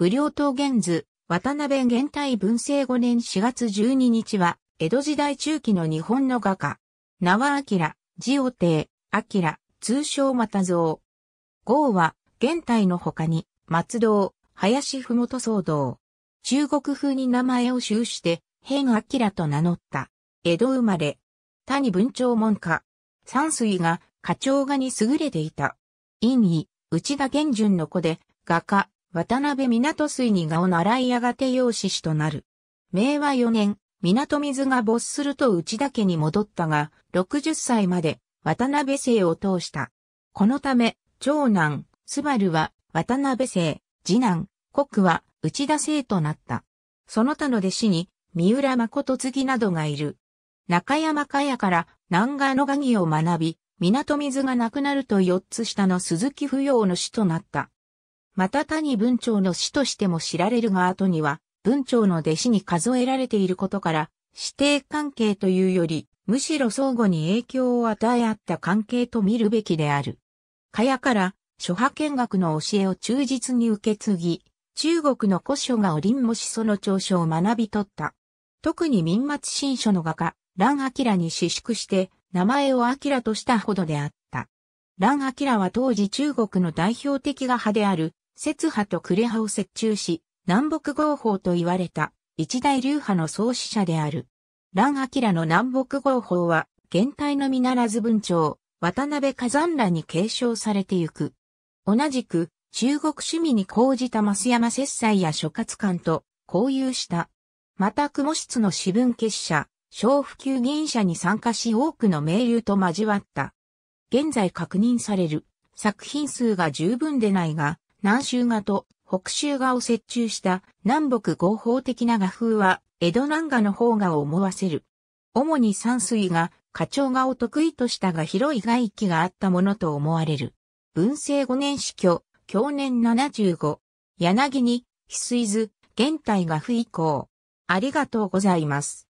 武領島現図、渡辺玄体。文政5年4月12日は、江戸時代中期の日本の画家。名は明、ジオテー、明、通称又蔵。号は、玄体の他に、松堂、林ふもと騒動。中国風に名前を修して、変明と名乗った。江戸生まれ。谷文鳥門下。山水が、花鳥画に優れていた。陰位、内田玄淳の子で、画家、渡辺港水に顔の習いやがて養子師となる。明和4年、港水が没すると内田家に戻ったが、60歳まで渡辺姓を通した。このため、長男、スバルは渡辺姓、次男、国は内田姓となった。その他の弟子に、三浦誠継などがいる。中山かやから南賀の鍵を学び、港水がなくなると4つ下の鈴木不要の死となった。また谷文長の師としても知られるが後には、文長の弟子に数えられていることから、師弟関係というより、むしろ相互に影響を与え合った関係と見るべきである。かやから、諸派見学の教えを忠実に受け継ぎ、中国の古書がおりんもしその長所を学び取った。特に民末新書の画家、蘭明に私縮して、名前を明としたほどであった。蘭明は当時中国の代表的画派である、節派と呉派を折衷し、南北合法と言われた一大流派の創始者である。蘭明の南北合法は、現代のみならず文鳥、渡辺火山らに継承されてゆく。同じく、中国趣味に講じた増山節斎や諸葛官と交友した。また雲室の私文結社、小普及銀社に参加し多くの名流と交わった。現在確認される作品数が十分でないが、南州画と北州画を折衷した南北合法的な画風は、江戸南画の方がを思わせる。主に山水画、花鳥画を得意としたが広い外域があったものと思われる。文政5年死去、去年75。柳に、翡翠図、現代画風以降。ありがとうございます。